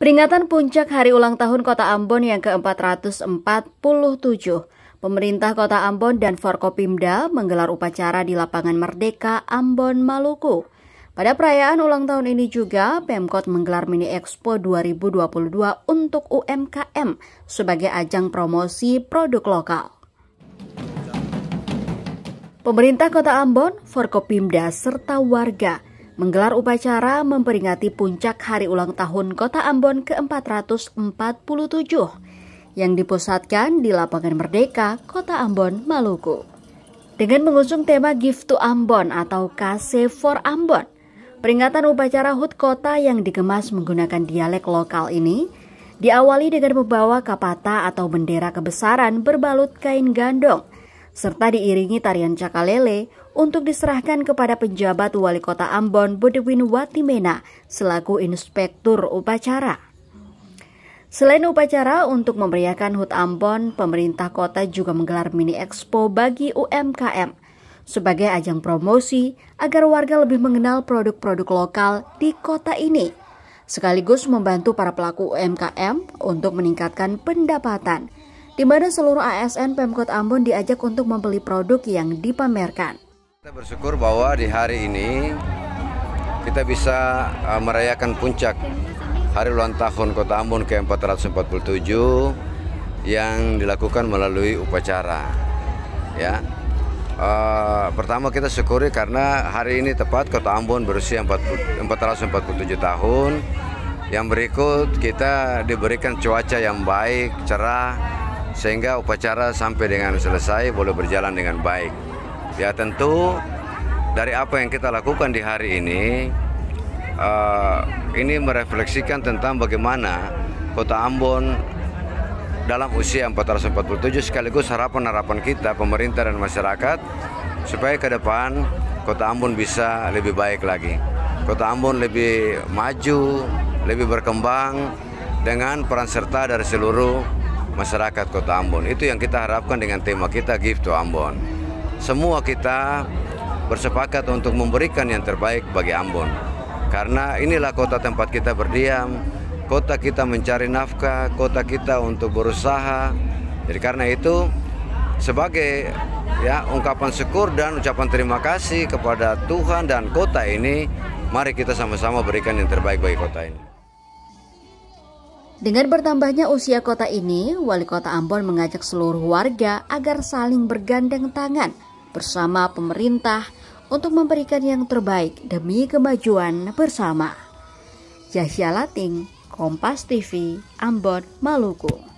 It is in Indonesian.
Peringatan puncak hari ulang tahun Kota Ambon yang ke-447, pemerintah Kota Ambon dan Forkopimda menggelar upacara di lapangan Merdeka Ambon Maluku. Pada perayaan ulang tahun ini juga, Pemkot menggelar mini expo 2022 untuk UMKM sebagai ajang promosi produk lokal. Pemerintah Kota Ambon, Forkopimda, serta warga menggelar upacara memperingati puncak hari ulang tahun Kota Ambon ke-447 yang dipusatkan di lapangan Merdeka, Kota Ambon, Maluku. Dengan mengusung tema Gift to Ambon atau KC for Ambon, peringatan upacara HUT kota yang dikemas menggunakan dialek lokal ini diawali dengan membawa kapata atau bendera kebesaran berbalut kain gandong serta diiringi tarian cakalele untuk diserahkan kepada penjabat wali kota Ambon Budewin Watimena selaku inspektur upacara. Selain upacara untuk memeriahkan HUT Ambon, pemerintah kota juga menggelar mini expo bagi UMKM sebagai ajang promosi agar warga lebih mengenal produk-produk lokal di kota ini, sekaligus membantu para pelaku UMKM untuk meningkatkan pendapatan di mana seluruh ASN Pemkot Ambon diajak untuk membeli produk yang dipamerkan. Kita bersyukur bahwa di hari ini kita bisa uh, merayakan puncak hari ulang tahun Kota Ambon ke-447 yang dilakukan melalui upacara. Ya. Uh, pertama kita syukuri karena hari ini tepat Kota Ambon berusia 40, 447 tahun. Yang berikut kita diberikan cuaca yang baik, cerah, sehingga upacara sampai dengan selesai boleh berjalan dengan baik. Ya tentu dari apa yang kita lakukan di hari ini uh, ini merefleksikan tentang bagaimana Kota Ambon dalam usia 447 sekaligus harapan-harapan kita pemerintah dan masyarakat supaya ke depan Kota Ambon bisa lebih baik lagi. Kota Ambon lebih maju, lebih berkembang dengan peran serta dari seluruh masyarakat Kota Ambon. Itu yang kita harapkan dengan tema kita Give to Ambon. Semua kita bersepakat untuk memberikan yang terbaik bagi Ambon. Karena inilah kota tempat kita berdiam, kota kita mencari nafkah, kota kita untuk berusaha. Jadi karena itu sebagai ya ungkapan syukur dan ucapan terima kasih kepada Tuhan dan kota ini, mari kita sama-sama berikan yang terbaik bagi kota ini. Dengan bertambahnya usia kota ini, wali kota Ambon mengajak seluruh warga agar saling bergandeng tangan bersama pemerintah untuk memberikan yang terbaik demi kemajuan bersama. Yahya Lating, Kompas TV, Ambon, Maluku.